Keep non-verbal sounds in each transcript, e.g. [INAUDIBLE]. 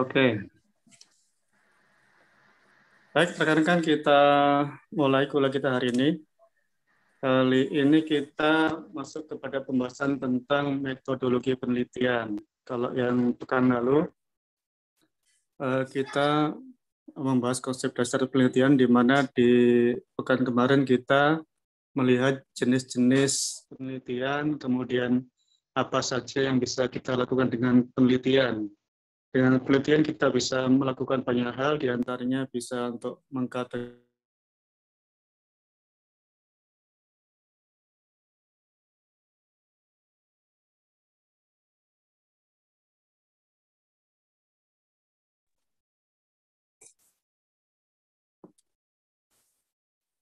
Oke. Baik, rekan-rekan kita mulai kuliah kita hari ini. Kali ini kita masuk kepada pembahasan tentang metodologi penelitian. Kalau yang pekan lalu, eh, kita membahas konsep dasar penelitian di mana di pekan kemarin kita melihat jenis-jenis penelitian, kemudian apa saja yang bisa kita lakukan dengan penelitian. Dengan penelitian kita bisa melakukan banyak hal, diantaranya bisa untuk mengkategorikan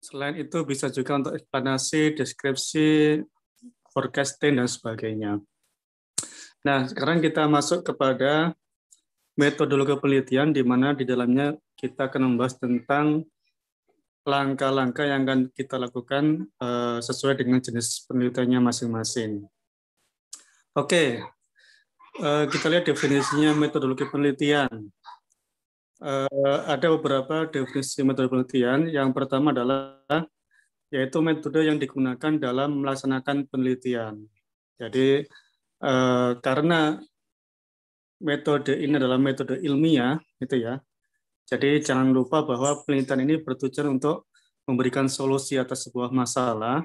Selain itu bisa juga untuk eksplanasi, deskripsi, forecasting, dan sebagainya. Nah, sekarang kita masuk kepada metodologi penelitian di mana di dalamnya kita akan membahas tentang langkah-langkah yang akan kita lakukan eh, sesuai dengan jenis penelitiannya masing-masing. Oke, eh, kita lihat definisinya metodologi penelitian. Eh, ada beberapa definisi metode penelitian. Yang pertama adalah yaitu metode yang digunakan dalam melaksanakan penelitian. Jadi karena metode ini adalah metode ilmiah, gitu ya. Jadi jangan lupa bahwa penelitian ini bertujuan untuk memberikan solusi atas sebuah masalah.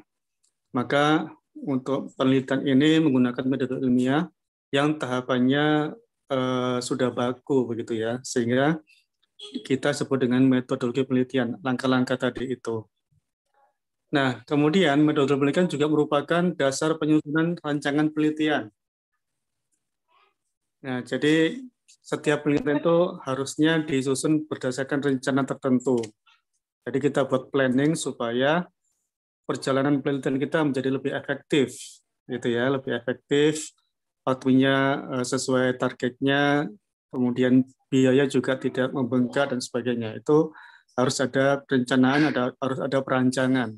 Maka untuk penelitian ini menggunakan metode ilmiah yang tahapannya eh, sudah baku begitu ya, sehingga kita sebut dengan metodologi penelitian, langkah-langkah tadi itu. Nah, kemudian metodologi penelitian juga merupakan dasar penyusunan rancangan penelitian Nah, jadi setiap penelitian itu harusnya disusun berdasarkan rencana tertentu. Jadi kita buat planning supaya perjalanan penelitian kita menjadi lebih efektif, gitu ya, lebih efektif, waktunya eh, sesuai targetnya, kemudian biaya juga tidak membengkak dan sebagainya. Itu harus ada perencanaan, ada harus ada perancangan.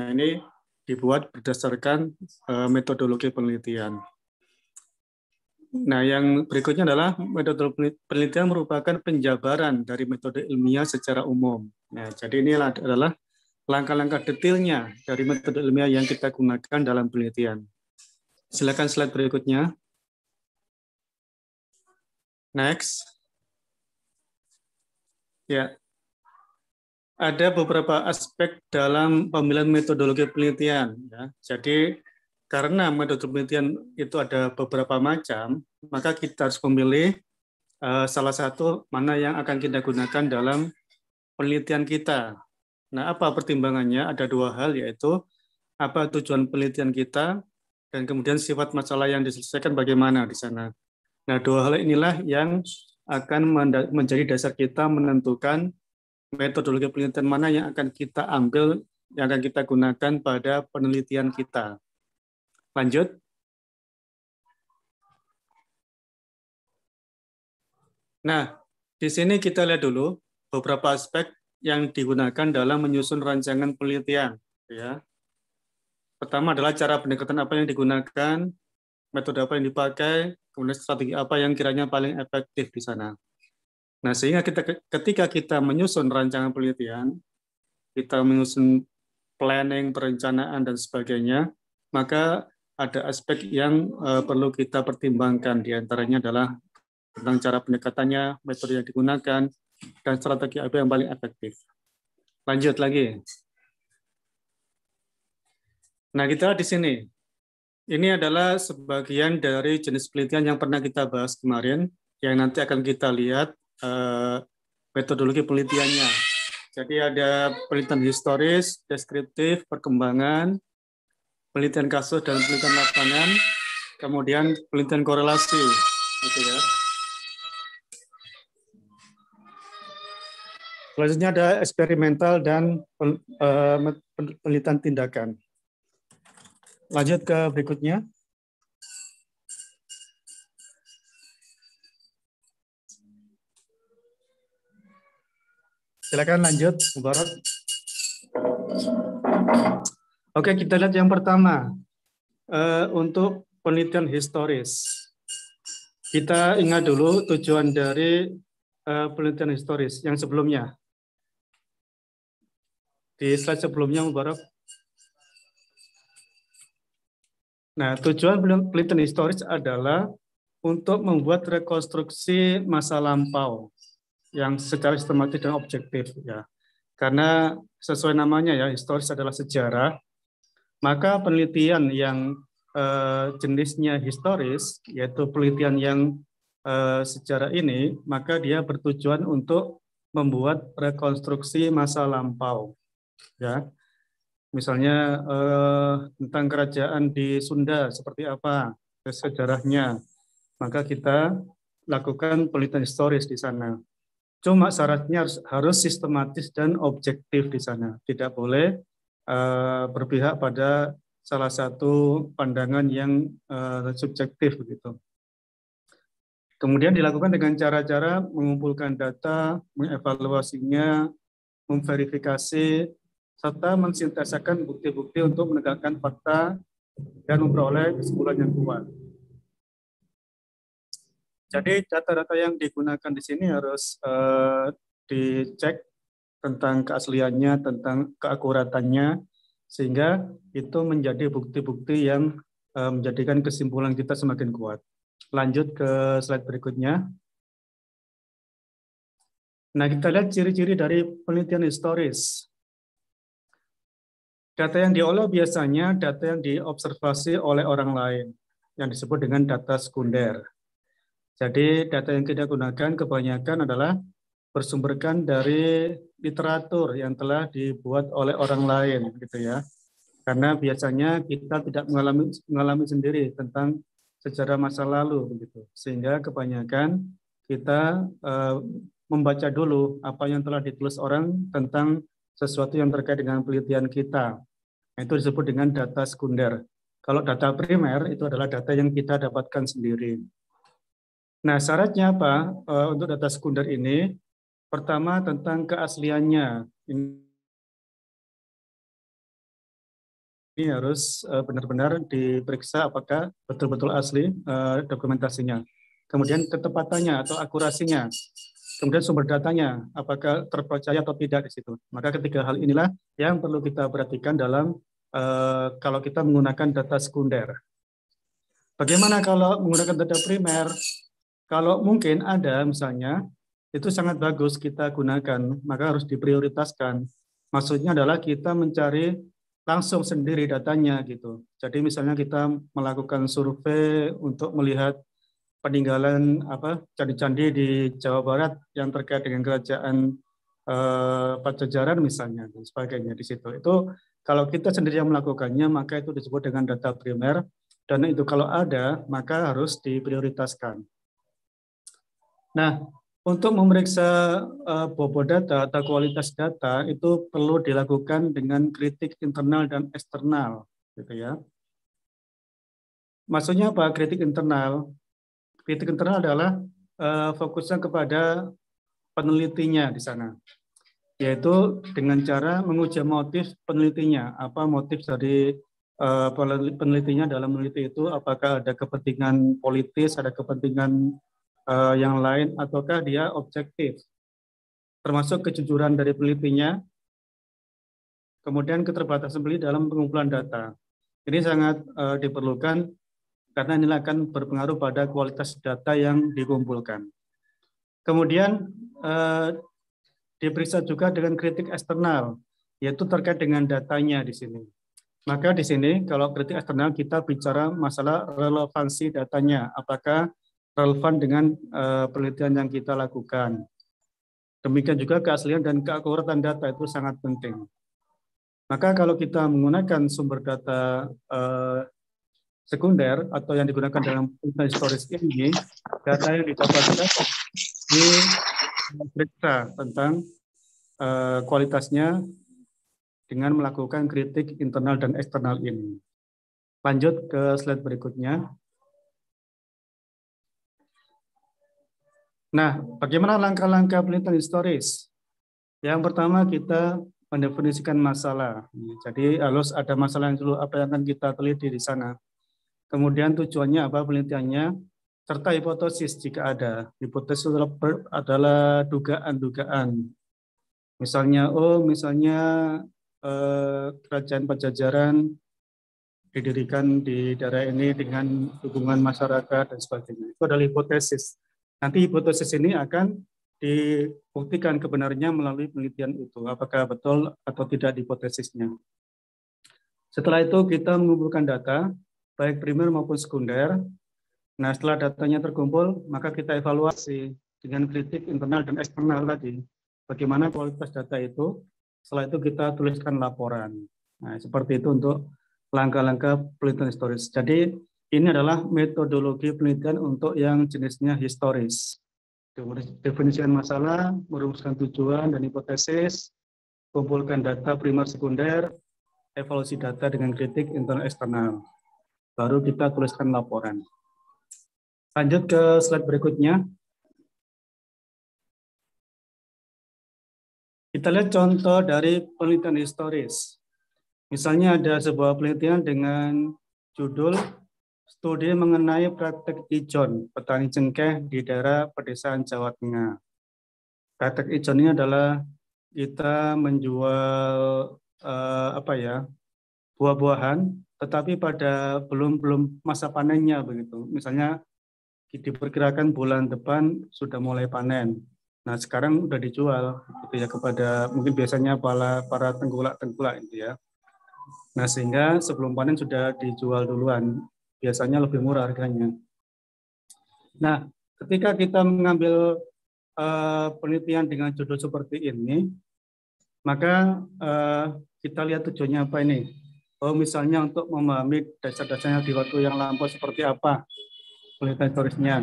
Nah, ini dibuat berdasarkan eh, metodologi penelitian. Nah, yang berikutnya adalah metode penelitian merupakan penjabaran dari metode ilmiah secara umum. Nah, jadi ini adalah langkah-langkah detailnya dari metode ilmiah yang kita gunakan dalam penelitian. Silakan slide berikutnya. Next. Ya. Ada beberapa aspek dalam pemilihan metodologi penelitian. Ya. Jadi karena metode penelitian itu ada beberapa macam, maka kita harus memilih eh, salah satu mana yang akan kita gunakan dalam penelitian kita. Nah, apa pertimbangannya? Ada dua hal, yaitu apa tujuan penelitian kita dan kemudian sifat masalah yang diselesaikan bagaimana di sana. Nah, dua hal inilah yang akan menjadi dasar kita menentukan metodologi penelitian mana yang akan kita ambil, yang akan kita gunakan pada penelitian kita. Lanjut. Nah, di sini kita lihat dulu beberapa aspek yang digunakan dalam menyusun rancangan penelitian. Ya. Pertama adalah cara pendekatan apa yang digunakan, metode apa yang dipakai, kemudian strategi apa yang kiranya paling efektif di sana. Nah, sehingga kita ketika kita menyusun rancangan penelitian, kita menyusun planning, perencanaan, dan sebagainya, maka ada aspek yang uh, perlu kita pertimbangkan. diantaranya adalah tentang cara pendekatannya, metode yang digunakan, dan strategi apa yang paling efektif. Lanjut lagi. Nah, kita di sini. Ini adalah sebagian dari jenis penelitian yang pernah kita bahas kemarin, yang nanti akan kita lihat uh, metodologi penelitiannya. Jadi ada penelitian historis, deskriptif, perkembangan, penelitian kasus dan penelitian lapangan, kemudian penelitian korelasi, gitu ya. Selanjutnya ada eksperimental dan eh, penelitian tindakan. Lanjut ke berikutnya. Silakan lanjut, Mubarak. Oke, kita lihat yang pertama uh, untuk penelitian historis. Kita ingat dulu tujuan dari uh, penelitian historis yang sebelumnya. Di slide sebelumnya, Mubarak. Nah, tujuan penelitian historis adalah untuk membuat rekonstruksi masa lampau yang secara sistematis dan objektif ya. Karena sesuai namanya ya, historis adalah sejarah maka penelitian yang eh, jenisnya historis, yaitu penelitian yang eh, secara ini, maka dia bertujuan untuk membuat rekonstruksi masa lampau. Ya, misalnya eh, tentang kerajaan di Sunda seperti apa sejarahnya, maka kita lakukan penelitian historis di sana. Cuma syaratnya harus, harus sistematis dan objektif di sana. Tidak boleh Eh, berpihak pada salah satu pandangan yang eh, subjektif begitu. Kemudian dilakukan dengan cara-cara mengumpulkan data, mengevaluasinya, memverifikasi, serta mensintesakan bukti-bukti untuk menegakkan fakta dan memperoleh kesimpulan yang kuat. Jadi data-data yang digunakan di sini harus uh, dicek tentang keasliannya, tentang keakuratannya, sehingga itu menjadi bukti-bukti yang eh, menjadikan kesimpulan kita semakin kuat. Lanjut ke slide berikutnya. Nah, kita lihat ciri-ciri dari penelitian historis. Data yang diolah biasanya data yang diobservasi oleh orang lain, yang disebut dengan data sekunder. Jadi, data yang kita gunakan kebanyakan adalah bersumberkan dari literatur yang telah dibuat oleh orang lain gitu ya. Karena biasanya kita tidak mengalami mengalami sendiri tentang sejarah masa lalu begitu. Sehingga kebanyakan kita eh, membaca dulu apa yang telah ditulis orang tentang sesuatu yang terkait dengan penelitian kita. Nah, itu disebut dengan data sekunder. Kalau data primer itu adalah data yang kita dapatkan sendiri. Nah, syaratnya apa e, untuk data sekunder ini? Pertama tentang keasliannya. Ini harus eh, benar-benar diperiksa apakah betul-betul asli eh, dokumentasinya. Kemudian ketepatannya atau akurasinya. Kemudian sumber datanya, apakah terpercaya atau tidak di situ. Maka ketiga hal inilah yang perlu kita perhatikan dalam eh, kalau kita menggunakan data sekunder. Bagaimana kalau menggunakan data primer? Kalau mungkin ada misalnya itu sangat bagus kita gunakan, maka harus diprioritaskan. Maksudnya adalah kita mencari langsung sendiri datanya gitu. Jadi misalnya kita melakukan survei untuk melihat peninggalan apa candi-candi di Jawa Barat yang terkait dengan kerajaan eh, Pajajaran misalnya dan sebagainya di situ. Itu kalau kita sendiri yang melakukannya maka itu disebut dengan data primer dan itu kalau ada maka harus diprioritaskan. Nah, untuk memeriksa uh, bobot data atau kualitas data itu perlu dilakukan dengan kritik internal dan eksternal, gitu ya. Maksudnya apa kritik internal? Kritik internal adalah uh, fokusnya kepada penelitinya di sana, yaitu dengan cara menguji motif penelitinya. Apa motif dari uh, eh, penelitinya dalam meneliti itu? Apakah ada kepentingan politis, ada kepentingan uh, yang lain ataukah dia objektif termasuk kejujuran dari pelitinya kemudian keterbatasan beli dalam pengumpulan data ini sangat uh, diperlukan karena ini akan berpengaruh pada kualitas data yang dikumpulkan kemudian uh, diperiksa juga dengan kritik eksternal yaitu terkait dengan datanya di sini maka di sini kalau kritik eksternal kita bicara masalah relevansi datanya apakah relevan dengan uh, penelitian yang kita lakukan. Demikian juga keaslian dan keakuratan data itu sangat penting. Maka kalau kita menggunakan sumber data uh, sekunder atau yang digunakan dalam penelitian historis ini, data yang didapatkan diperiksa tentang uh, kualitasnya dengan melakukan kritik internal dan eksternal ini. Lanjut ke slide berikutnya. Nah, bagaimana langkah-langkah penelitian historis? Yang pertama kita mendefinisikan masalah. Jadi harus ada masalah yang dulu apa yang akan kita teliti di sana. Kemudian tujuannya apa penelitiannya, serta hipotesis jika ada. Hipotesis adalah, dugaan-dugaan. Misalnya, oh misalnya eh, kerajaan Pajajaran didirikan di daerah ini dengan hubungan masyarakat dan sebagainya. Itu adalah hipotesis. Nanti hipotesis ini akan dibuktikan kebenarannya melalui penelitian itu, apakah betul atau tidak hipotesisnya. Setelah itu kita mengumpulkan data, baik primer maupun sekunder. Nah, setelah datanya terkumpul, maka kita evaluasi dengan kritik internal dan eksternal tadi. Bagaimana kualitas data itu, setelah itu kita tuliskan laporan. Nah, seperti itu untuk langkah-langkah penelitian historis. Jadi, ini adalah metodologi penelitian untuk yang jenisnya historis. Definisikan masalah, merumuskan tujuan dan hipotesis, kumpulkan data primer sekunder, evaluasi data dengan kritik internal eksternal. Baru kita tuliskan laporan. Lanjut ke slide berikutnya. Kita lihat contoh dari penelitian historis. Misalnya ada sebuah penelitian dengan judul studi mengenai praktek ijon petani cengkeh di daerah pedesaan Jawa Tengah. Praktek ijon ini adalah kita menjual uh, apa ya buah-buahan, tetapi pada belum belum masa panennya begitu. Misalnya diperkirakan bulan depan sudah mulai panen. Nah sekarang sudah dijual gitu ya kepada mungkin biasanya para para tengkulak tengkulak itu ya. Nah sehingga sebelum panen sudah dijual duluan biasanya lebih murah harganya. Nah, ketika kita mengambil eh, penelitian dengan judul seperti ini, maka eh, kita lihat tujuannya apa ini. Oh, misalnya untuk memahami dasar-dasarnya di waktu yang lampau seperti apa, penelitian historisnya,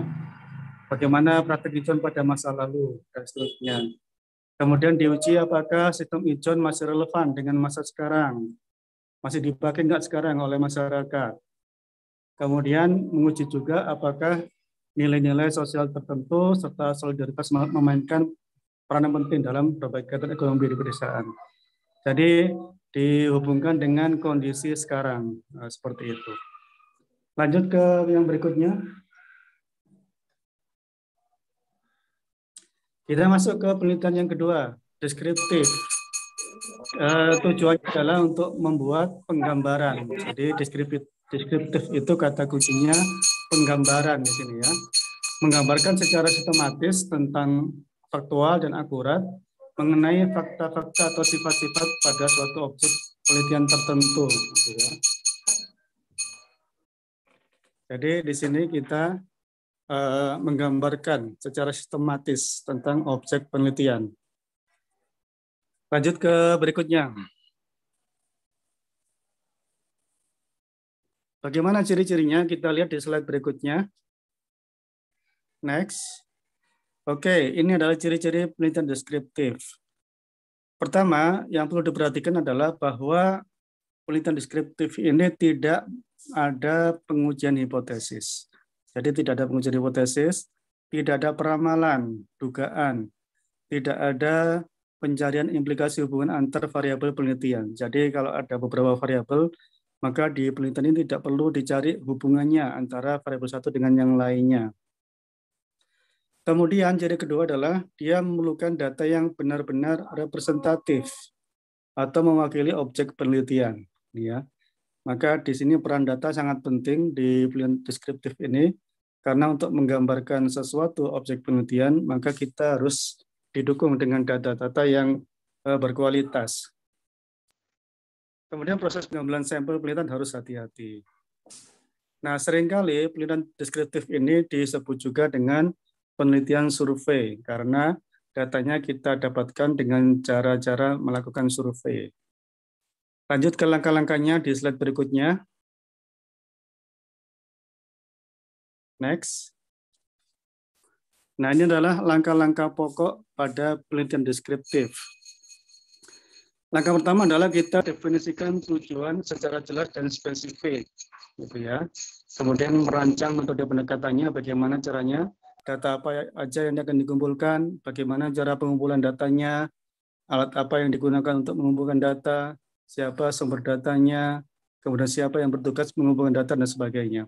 bagaimana praktek ijon pada masa lalu, dan seterusnya. Kemudian diuji apakah sistem ijon masih relevan dengan masa sekarang, masih dipakai nggak sekarang oleh masyarakat, Kemudian menguji juga apakah nilai-nilai sosial tertentu serta solidaritas memainkan peran yang penting dalam perbaikan ekonomi di pedesaan. Jadi dihubungkan dengan kondisi sekarang eh, seperti itu. Lanjut ke yang berikutnya. Kita masuk ke penelitian yang kedua, deskriptif. Eh, tujuannya adalah untuk membuat penggambaran. Jadi deskriptif Deskriptif itu kata kuncinya penggambaran di sini ya. Menggambarkan secara sistematis tentang faktual dan akurat mengenai fakta-fakta atau sifat-sifat pada suatu objek penelitian tertentu. Gitu ya. Jadi di sini kita eh, menggambarkan secara sistematis tentang objek penelitian. Lanjut ke berikutnya. Bagaimana ciri-cirinya? Kita lihat di slide berikutnya. Next. Oke, okay, ini adalah ciri-ciri penelitian deskriptif. Pertama, yang perlu diperhatikan adalah bahwa penelitian deskriptif ini tidak ada pengujian hipotesis. Jadi tidak ada pengujian hipotesis, tidak ada peramalan, dugaan, tidak ada pencarian implikasi hubungan antar variabel penelitian. Jadi kalau ada beberapa variabel, maka di penelitian ini tidak perlu dicari hubungannya antara variabel satu dengan yang lainnya. Kemudian jadi kedua adalah dia memerlukan data yang benar-benar representatif atau mewakili objek penelitian. Ya. Maka di sini peran data sangat penting di penelitian deskriptif ini karena untuk menggambarkan sesuatu objek penelitian maka kita harus didukung dengan data-data yang eh, berkualitas. Kemudian proses pengambilan sampel penelitian harus hati-hati. Nah, seringkali penelitian deskriptif ini disebut juga dengan penelitian survei karena datanya kita dapatkan dengan cara-cara melakukan survei. Lanjut ke langkah-langkahnya di slide berikutnya. Next. Nah, ini adalah langkah-langkah pokok pada penelitian deskriptif. Langkah pertama adalah kita definisikan tujuan secara jelas dan spesifik, gitu ya. Kemudian merancang metode pendekatannya, bagaimana caranya, data apa aja yang akan dikumpulkan, bagaimana cara pengumpulan datanya, alat apa yang digunakan untuk mengumpulkan data, siapa sumber datanya, kemudian siapa yang bertugas mengumpulkan data dan sebagainya.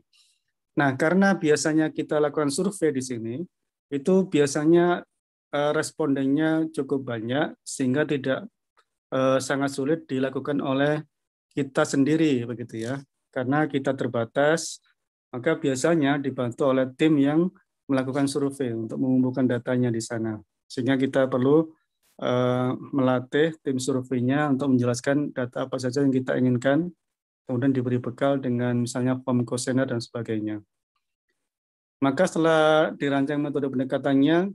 Nah, karena biasanya kita lakukan survei di sini, itu biasanya eh, respondennya cukup banyak sehingga tidak Eh, sangat sulit dilakukan oleh kita sendiri begitu ya karena kita terbatas maka biasanya dibantu oleh tim yang melakukan survei untuk mengumpulkan datanya di sana sehingga kita perlu eh, melatih tim surveinya untuk menjelaskan data apa saja yang kita inginkan kemudian diberi bekal dengan misalnya form questionnaire dan sebagainya maka setelah dirancang metode pendekatannya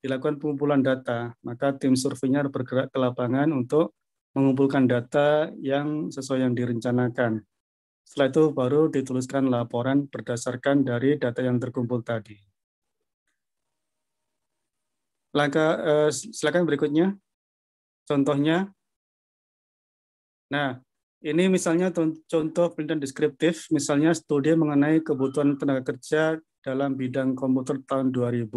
dilakukan pengumpulan data, maka tim surveinya bergerak ke lapangan untuk mengumpulkan data yang sesuai yang direncanakan. Setelah itu baru dituliskan laporan berdasarkan dari data yang terkumpul tadi. Langkah eh, silakan berikutnya. Contohnya. Nah, ini misalnya contoh penelitian deskriptif, misalnya studi mengenai kebutuhan tenaga kerja dalam bidang komputer tahun 2000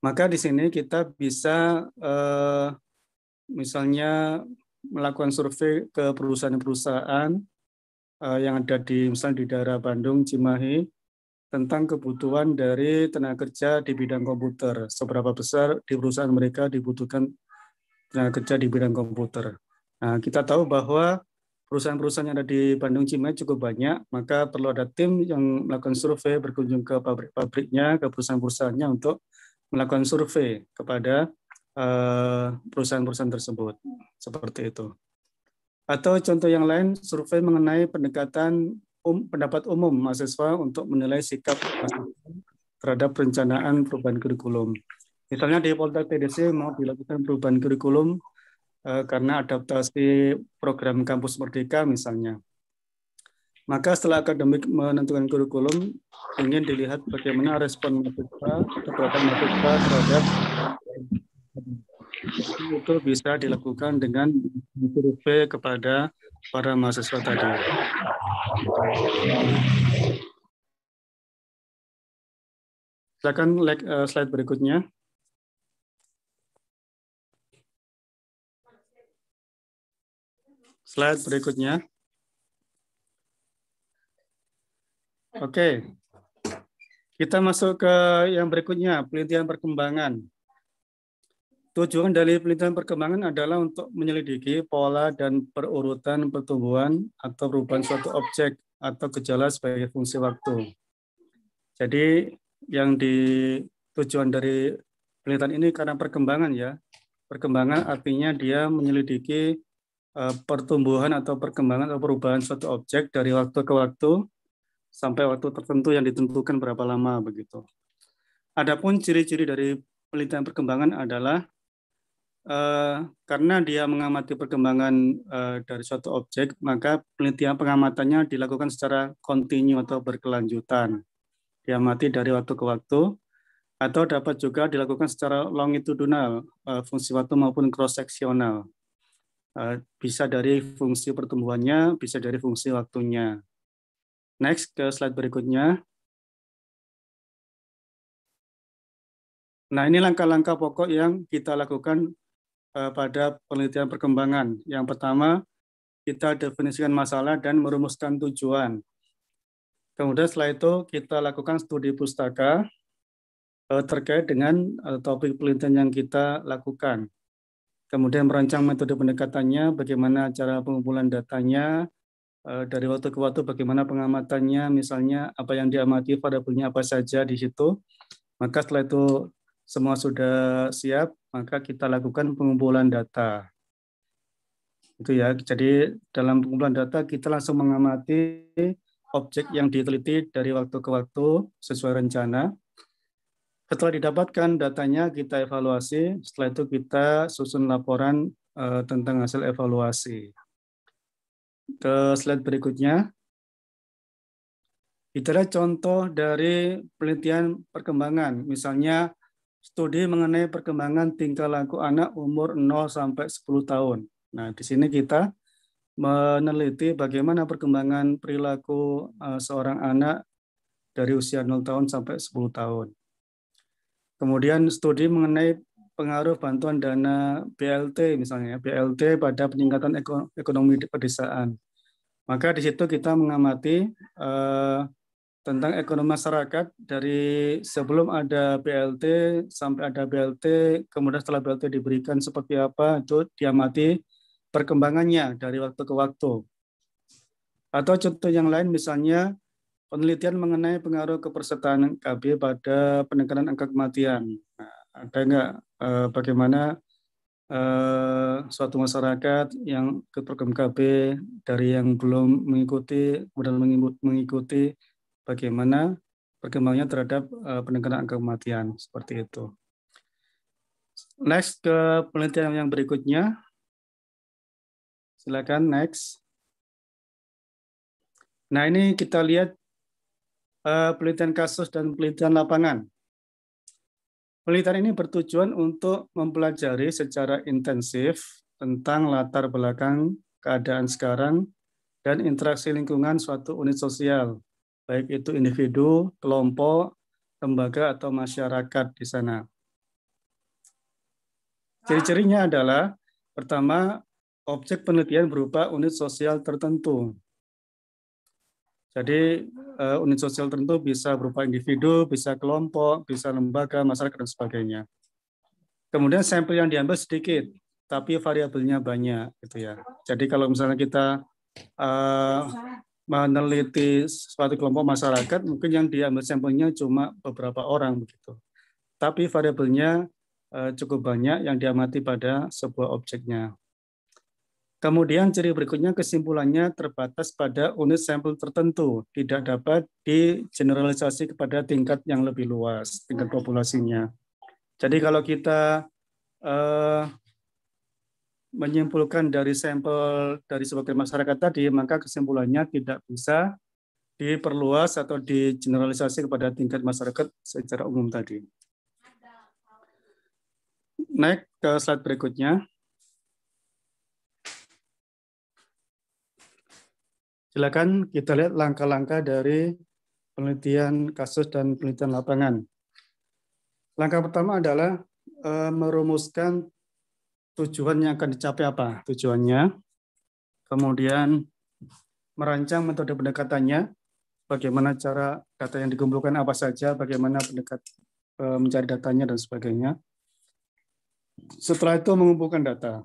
maka di sini kita bisa eh, misalnya melakukan survei ke perusahaan-perusahaan eh, yang ada di misalnya di daerah Bandung, Cimahi tentang kebutuhan dari tenaga kerja di bidang komputer. Seberapa besar di perusahaan mereka dibutuhkan tenaga kerja di bidang komputer. Nah, kita tahu bahwa perusahaan-perusahaan yang ada di Bandung Cimahi cukup banyak, maka perlu ada tim yang melakukan survei berkunjung ke pabrik-pabriknya, ke perusahaan-perusahaannya untuk melakukan survei kepada eh, perusahaan-perusahaan tersebut seperti itu. Atau contoh yang lain survei mengenai pendekatan um, pendapat umum mahasiswa untuk menilai sikap terhadap perencanaan perubahan kurikulum. Misalnya di Polda TDC mau dilakukan perubahan kurikulum eh, karena adaptasi program kampus merdeka misalnya. Maka setelah akademik menentukan kurikulum, ingin dilihat bagaimana respon mahasiswa, keberatan mahasiswa terhadap itu bisa dilakukan dengan survei kepada para mahasiswa tadi. Silakan eh, slide berikutnya. Slide berikutnya. Oke. Kita masuk ke yang berikutnya, penelitian perkembangan. Tujuan dari penelitian perkembangan adalah untuk menyelidiki pola dan perurutan pertumbuhan atau perubahan suatu objek atau gejala sebagai fungsi waktu. Jadi yang di tujuan dari penelitian ini karena perkembangan ya. Perkembangan artinya dia menyelidiki eh, pertumbuhan atau perkembangan atau perubahan suatu objek dari waktu ke waktu sampai waktu tertentu yang ditentukan berapa lama begitu. Adapun ciri-ciri dari penelitian perkembangan adalah eh, karena dia mengamati perkembangan eh, dari suatu objek, maka penelitian pengamatannya dilakukan secara kontinu atau berkelanjutan. Diamati dari waktu ke waktu, atau dapat juga dilakukan secara longitudinal, eh, fungsi waktu maupun cross-seksional. Eh, bisa dari fungsi pertumbuhannya, bisa dari fungsi waktunya. Next ke slide berikutnya. Nah, ini langkah-langkah pokok yang kita lakukan eh, pada penelitian perkembangan. Yang pertama, kita definisikan masalah dan merumuskan tujuan. Kemudian setelah itu kita lakukan studi pustaka eh, terkait dengan eh, topik penelitian yang kita lakukan. Kemudian merancang metode pendekatannya, bagaimana cara pengumpulan datanya, Eh, dari waktu ke waktu bagaimana pengamatannya, misalnya apa yang diamati, variabelnya apa saja di situ. Maka setelah itu semua sudah siap, maka kita lakukan pengumpulan data. Itu ya. Jadi dalam pengumpulan data kita langsung mengamati objek yang diteliti dari waktu ke waktu sesuai rencana. Setelah didapatkan datanya, kita evaluasi. Setelah itu kita susun laporan eh, tentang hasil evaluasi ke slide berikutnya. Itu adalah contoh dari penelitian perkembangan. Misalnya studi mengenai perkembangan tingkah laku anak umur 0 sampai 10 tahun. Nah, di sini kita meneliti bagaimana perkembangan perilaku eh, seorang anak dari usia 0 tahun sampai 10 tahun. Kemudian studi mengenai pengaruh bantuan dana BLT misalnya, BLT pada peningkatan ekonomi pedesaan. Maka di situ kita mengamati eh, tentang ekonomi masyarakat dari sebelum ada BLT sampai ada BLT, kemudian setelah BLT diberikan seperti apa itu diamati perkembangannya dari waktu ke waktu. Atau contoh yang lain misalnya penelitian mengenai pengaruh kepersertaan KB pada penekanan angka kematian. Nah, ada nggak uh, bagaimana uh, suatu masyarakat yang ke program KB dari yang belum mengikuti kemudian mengikuti bagaimana perkembangannya terhadap uh, eh, penekanan angka kematian seperti itu. Next ke penelitian yang berikutnya. Silakan next. Nah ini kita lihat uh, penelitian kasus dan penelitian lapangan. Penelitian ini bertujuan untuk mempelajari secara intensif tentang latar belakang keadaan sekarang dan interaksi lingkungan suatu unit sosial, baik itu individu, kelompok, lembaga, atau masyarakat di sana. Ciri-cirinya adalah, pertama, objek penelitian berupa unit sosial tertentu. Jadi uh, unit sosial tertentu bisa berupa individu, bisa kelompok, bisa lembaga, masyarakat dan sebagainya. Kemudian sampel yang diambil sedikit, tapi variabelnya banyak gitu ya. Jadi kalau misalnya kita uh, meneliti suatu kelompok masyarakat, mungkin yang diambil sampelnya cuma beberapa orang begitu. Tapi variabelnya uh, cukup banyak yang diamati pada sebuah objeknya. Kemudian ciri berikutnya kesimpulannya terbatas pada unit sampel tertentu, tidak dapat digeneralisasi kepada tingkat yang lebih luas, tingkat populasinya. Jadi kalau kita uh, menyimpulkan dari sampel dari sebagai masyarakat tadi, maka kesimpulannya tidak bisa diperluas atau digeneralisasi kepada tingkat masyarakat secara umum tadi. Next ke slide berikutnya. Silakan kita lihat langkah-langkah dari penelitian kasus dan penelitian lapangan. Langkah pertama adalah e, merumuskan tujuan yang akan dicapai apa tujuannya, kemudian merancang metode pendekatannya, bagaimana cara data yang dikumpulkan apa saja, bagaimana pendekat e, mencari datanya dan sebagainya. Setelah itu mengumpulkan data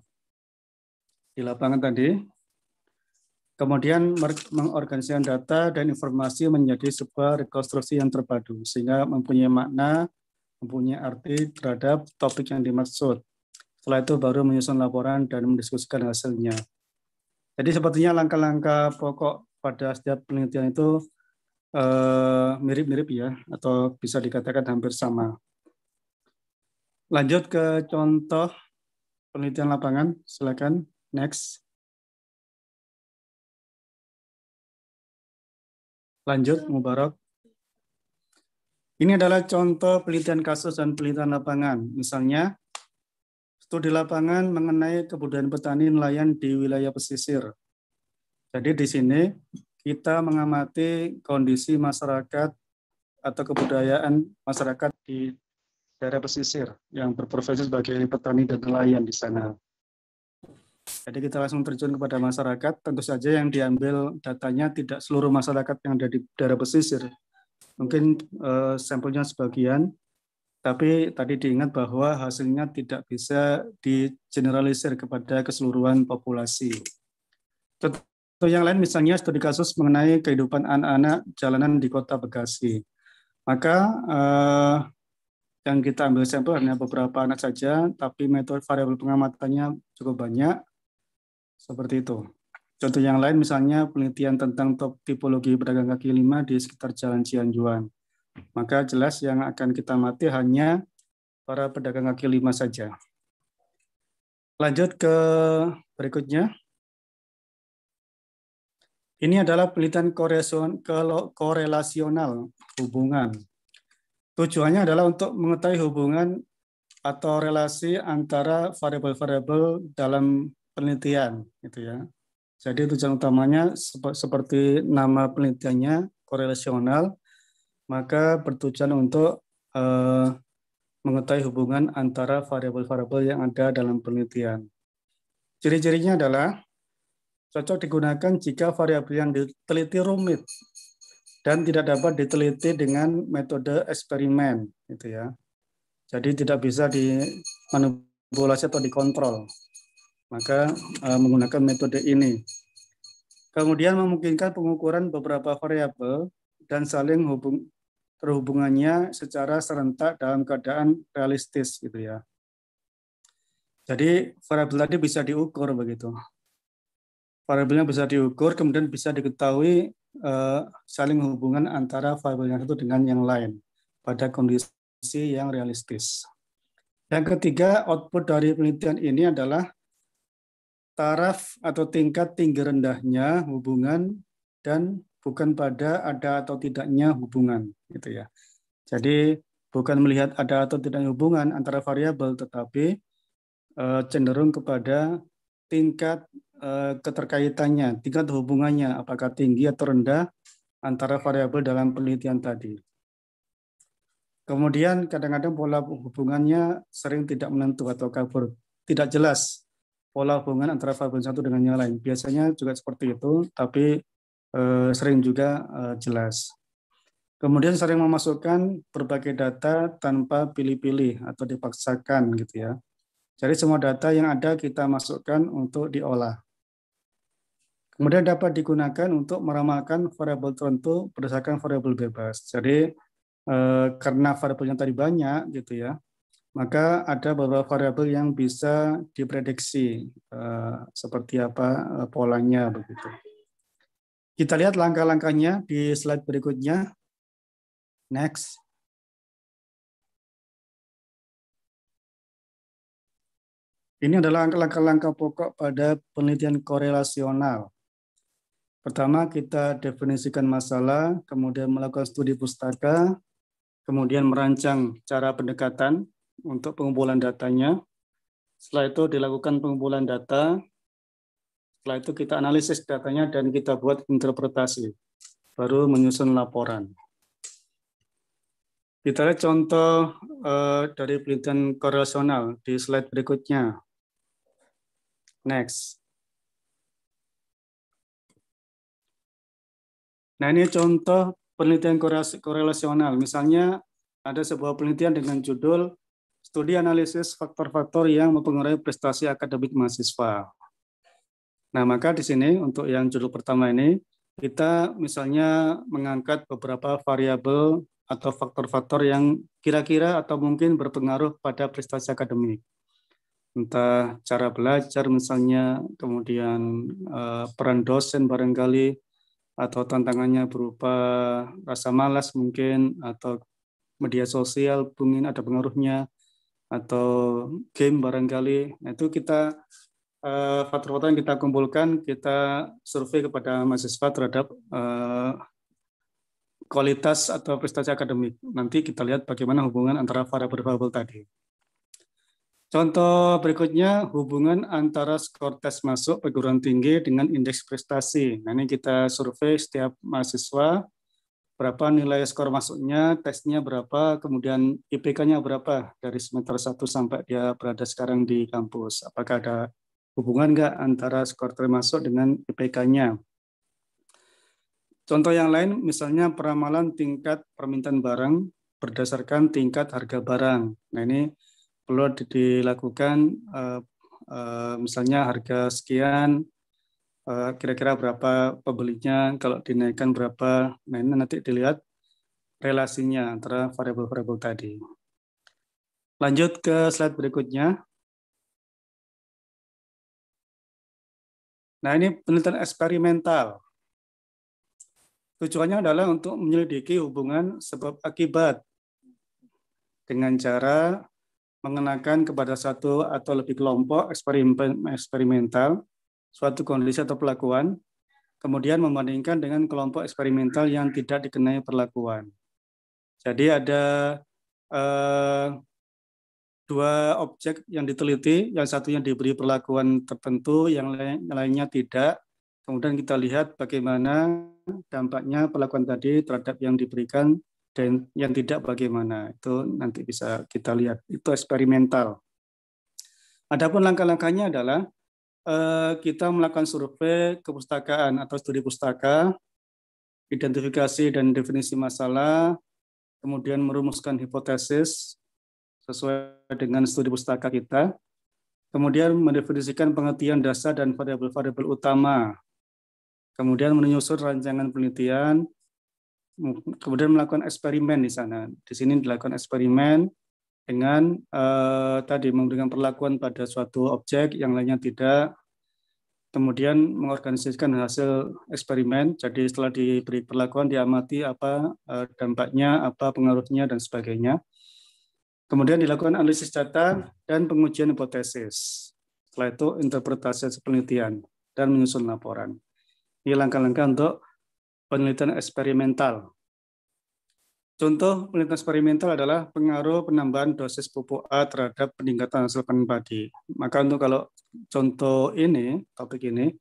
di lapangan tadi, Kemudian mengorganisasikan data dan informasi menjadi sebuah rekonstruksi yang terpadu, sehingga mempunyai makna, mempunyai arti terhadap topik yang dimaksud. Setelah itu baru menyusun laporan dan mendiskusikan hasilnya. Jadi sepertinya langkah-langkah pokok pada setiap penelitian itu eh, mirip-mirip eh, ya, atau bisa dikatakan hampir sama. Lanjut ke contoh penelitian lapangan, silakan next. Lanjut, Mubarak. Ini adalah contoh penelitian kasus dan penelitian lapangan. Misalnya, studi lapangan mengenai kebudayaan petani nelayan di wilayah pesisir. Jadi di sini kita mengamati kondisi masyarakat atau kebudayaan masyarakat di daerah pesisir yang berprofesi sebagai petani dan nelayan di sana. Jadi kita langsung terjun kepada masyarakat. Tentu saja yang diambil datanya tidak seluruh masyarakat yang ada di daerah pesisir. Mungkin uh, sampelnya sebagian, tapi tadi diingat bahwa hasilnya tidak bisa digeneralisir kepada keseluruhan populasi. Contoh yang lain misalnya studi kasus mengenai kehidupan anak-anak jalanan di kota Bekasi. Maka eh, yang kita ambil sampel hanya beberapa anak saja, tapi metode variabel pengamatannya cukup banyak. Seperti itu. Contoh yang lain misalnya penelitian tentang top tipologi pedagang kaki lima di sekitar Jalan Cianjuan. Maka jelas yang akan kita mati hanya para pedagang kaki lima saja. Lanjut ke berikutnya. Ini adalah penelitian korelasional hubungan. Tujuannya adalah untuk mengetahui hubungan atau relasi antara variabel-variabel dalam penelitian gitu ya. Jadi tujuan utamanya seperti nama penelitiannya korelasional, maka bertujuan untuk eh, mengetahui hubungan antara variabel-variabel yang ada dalam penelitian. Ciri-cirinya adalah cocok digunakan jika variabel yang diteliti rumit dan tidak dapat diteliti dengan metode eksperimen gitu ya. Jadi tidak bisa dimanipulasi atau dikontrol. Maka uh, menggunakan metode ini. Kemudian memungkinkan pengukuran beberapa variabel dan saling hubung terhubungannya secara serentak dalam keadaan realistis gitu ya. Jadi variabel tadi bisa diukur begitu. Variabelnya bisa diukur kemudian bisa diketahui uh, saling hubungan antara variabel yang satu dengan yang lain pada kondisi yang realistis. Yang ketiga, output dari penelitian ini adalah taraf atau tingkat tinggi rendahnya hubungan dan bukan pada ada atau tidaknya hubungan gitu ya. Jadi bukan melihat ada atau tidak hubungan antara variabel tetapi eh, cenderung kepada tingkat eh, keterkaitannya, tingkat hubungannya apakah tinggi atau rendah antara variabel dalam penelitian tadi. Kemudian kadang-kadang pola hubungannya sering tidak menentu atau kabur, tidak jelas pola hubungan antara fabel satu dengan yang lain. Biasanya juga seperti itu, tapi eh, sering juga eh, jelas. Kemudian sering memasukkan berbagai data tanpa pilih-pilih atau dipaksakan gitu ya. Jadi semua data yang ada kita masukkan untuk diolah. Kemudian dapat digunakan untuk meramalkan variabel tertentu berdasarkan variabel bebas. Jadi eh, karena variabelnya tadi banyak gitu ya, maka ada beberapa variabel yang bisa diprediksi eh, seperti apa eh, polanya begitu. Kita lihat langkah-langkahnya di slide berikutnya. Next. Ini adalah langkah-langkah pokok pada penelitian korelasional. Pertama, kita definisikan masalah, kemudian melakukan studi pustaka, kemudian merancang cara pendekatan, untuk pengumpulan datanya. Setelah itu dilakukan pengumpulan data. Setelah itu kita analisis datanya dan kita buat interpretasi. Baru menyusun laporan. Kita lihat contoh uh, dari penelitian korelasional di slide berikutnya. Next. Nah ini contoh penelitian korelasional. Misalnya ada sebuah penelitian dengan judul studi analisis faktor-faktor yang mempengaruhi prestasi akademik mahasiswa. Nah, maka di sini untuk yang judul pertama ini, kita misalnya mengangkat beberapa variabel atau faktor-faktor yang kira-kira atau mungkin berpengaruh pada prestasi akademik. Entah cara belajar misalnya, kemudian eh, peran dosen barangkali, atau tantangannya berupa rasa malas mungkin, atau media sosial mungkin ada pengaruhnya, atau game barangkali. Nah, itu kita uh, faktor-faktor yang kita kumpulkan, kita survei kepada mahasiswa terhadap uh, kualitas atau prestasi akademik. Nanti kita lihat bagaimana hubungan antara variabel-variabel tadi. Contoh berikutnya, hubungan antara skor tes masuk perguruan tinggi dengan indeks prestasi. Nah, ini kita survei setiap mahasiswa berapa nilai skor masuknya, tesnya berapa, kemudian IPK-nya berapa dari semester 1 sampai dia berada sekarang di kampus. Apakah ada hubungan nggak antara skor termasuk dengan IPK-nya? Contoh yang lain, misalnya peramalan tingkat permintaan barang berdasarkan tingkat harga barang. Nah ini perlu dilakukan eh, eh, misalnya harga sekian, Eh, kira-kira berapa pembelinya, kalau dinaikkan berapa, nah ini nanti dilihat relasinya antara variabel-variabel tadi. Lanjut ke slide berikutnya. Nah ini penelitian eksperimental. Tujuannya adalah untuk menyelidiki hubungan sebab akibat dengan cara mengenakan kepada satu atau lebih kelompok eksperimen eksperimental suatu kondisi atau perlakuan, kemudian membandingkan dengan kelompok eksperimental yang tidak dikenai perlakuan. Jadi ada eh, dua objek yang diteliti, yang satunya diberi perlakuan tertentu, yang lain, lainnya tidak. Kemudian kita lihat bagaimana dampaknya perlakuan tadi terhadap yang diberikan dan yang tidak bagaimana. Itu nanti bisa kita lihat. Itu eksperimental. Adapun langkah-langkahnya adalah Eh, kita melakukan survei kepustakaan atau studi pustaka, identifikasi dan definisi masalah, kemudian merumuskan hipotesis sesuai dengan studi pustaka kita, kemudian mendefinisikan pengertian dasar dan variabel-variabel utama, kemudian menyusun rancangan penelitian, kemudian melakukan eksperimen di sana. Di sini dilakukan eksperimen, dengan uh, tadi memberikan perlakuan pada suatu objek yang lainnya tidak kemudian mengorganisasikan hasil eksperimen jadi setelah diberi perlakuan diamati apa uh, dampaknya apa pengaruhnya dan sebagainya kemudian dilakukan analisis data dan pengujian hipotesis setelah itu interpretasi penelitian dan menyusun laporan ini langkah-langkah untuk penelitian eksperimental Contoh penelitian eksperimental adalah pengaruh penambahan dosis pupuk A terhadap peningkatan hasil panen padi. Maka untuk kalau contoh ini, topik ini,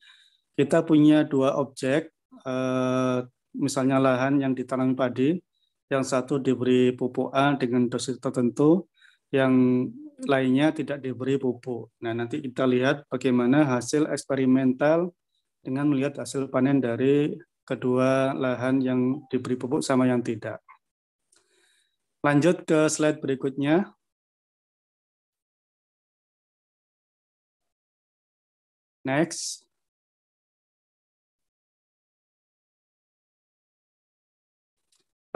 kita punya dua objek, eh, misalnya lahan yang ditanam padi, yang satu diberi pupuk A dengan dosis tertentu, yang lainnya tidak diberi pupuk. Nah, nanti kita lihat bagaimana hasil eksperimental dengan melihat hasil panen dari kedua lahan yang diberi pupuk sama yang tidak. Lanjut ke slide berikutnya. Next.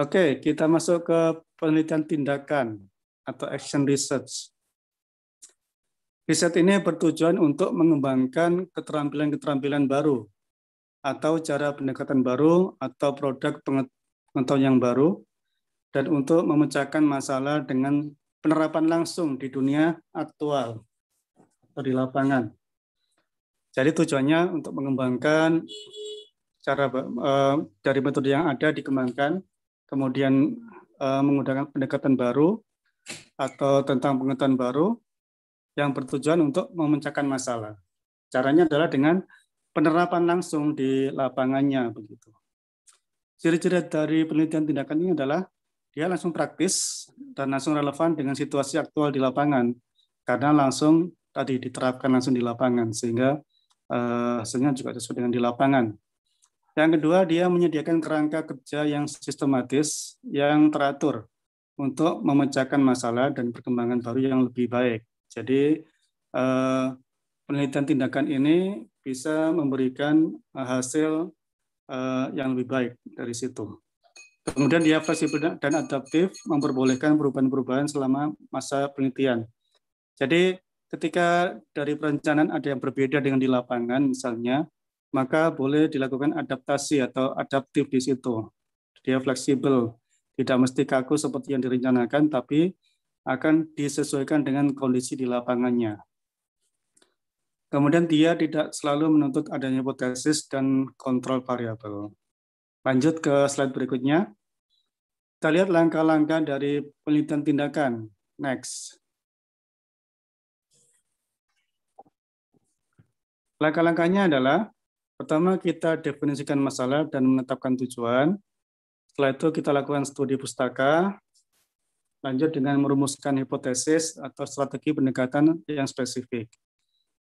Oke, kita masuk ke penelitian tindakan atau action research. Riset ini bertujuan untuk mengembangkan keterampilan-keterampilan baru atau cara pendekatan baru atau produk pengetahuan yang baru dan untuk memecahkan masalah dengan penerapan langsung di dunia aktual atau di lapangan. Jadi tujuannya untuk mengembangkan cara eh, dari metode yang ada dikembangkan, kemudian eh, menggunakan pendekatan baru atau tentang pengetahuan baru yang bertujuan untuk memecahkan masalah. Caranya adalah dengan penerapan langsung di lapangannya begitu. Ciri-ciri dari penelitian tindakan ini adalah dia langsung praktis dan langsung relevan dengan situasi aktual di lapangan karena langsung tadi diterapkan langsung di lapangan sehingga uh, hasilnya juga sesuai dengan di lapangan. Yang kedua, dia menyediakan kerangka kerja yang sistematis, yang teratur untuk memecahkan masalah dan perkembangan baru yang lebih baik. Jadi uh, penelitian tindakan ini bisa memberikan hasil uh, yang lebih baik dari situ. Kemudian dia fleksibel dan adaptif memperbolehkan perubahan-perubahan selama masa penelitian. Jadi ketika dari perencanaan ada yang berbeda dengan di lapangan misalnya, maka boleh dilakukan adaptasi atau adaptif di situ. Dia fleksibel, tidak mesti kaku seperti yang direncanakan, tapi akan disesuaikan dengan kondisi di lapangannya. Kemudian dia tidak selalu menuntut adanya hipotesis dan kontrol variabel. Lanjut ke slide berikutnya. Kita lihat langkah-langkah dari penelitian tindakan. Next. Langkah-langkahnya adalah pertama kita definisikan masalah dan menetapkan tujuan. Setelah itu kita lakukan studi pustaka. Lanjut dengan merumuskan hipotesis atau strategi pendekatan yang spesifik.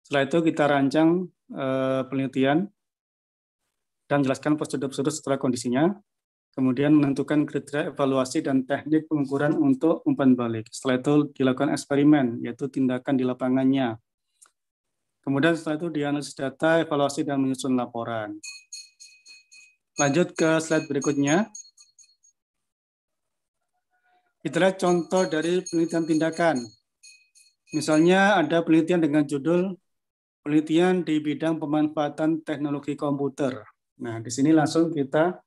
Setelah itu kita rancang eh, penelitian dan jelaskan prosedur-prosedur setelah kondisinya kemudian menentukan kriteria evaluasi dan teknik pengukuran untuk umpan balik. Setelah itu dilakukan eksperimen, yaitu tindakan di lapangannya. Kemudian setelah itu dianalisis data, evaluasi, dan menyusun laporan. Lanjut ke slide berikutnya. Itulah contoh dari penelitian tindakan. Misalnya ada penelitian dengan judul penelitian di bidang pemanfaatan teknologi komputer. Nah, di sini langsung kita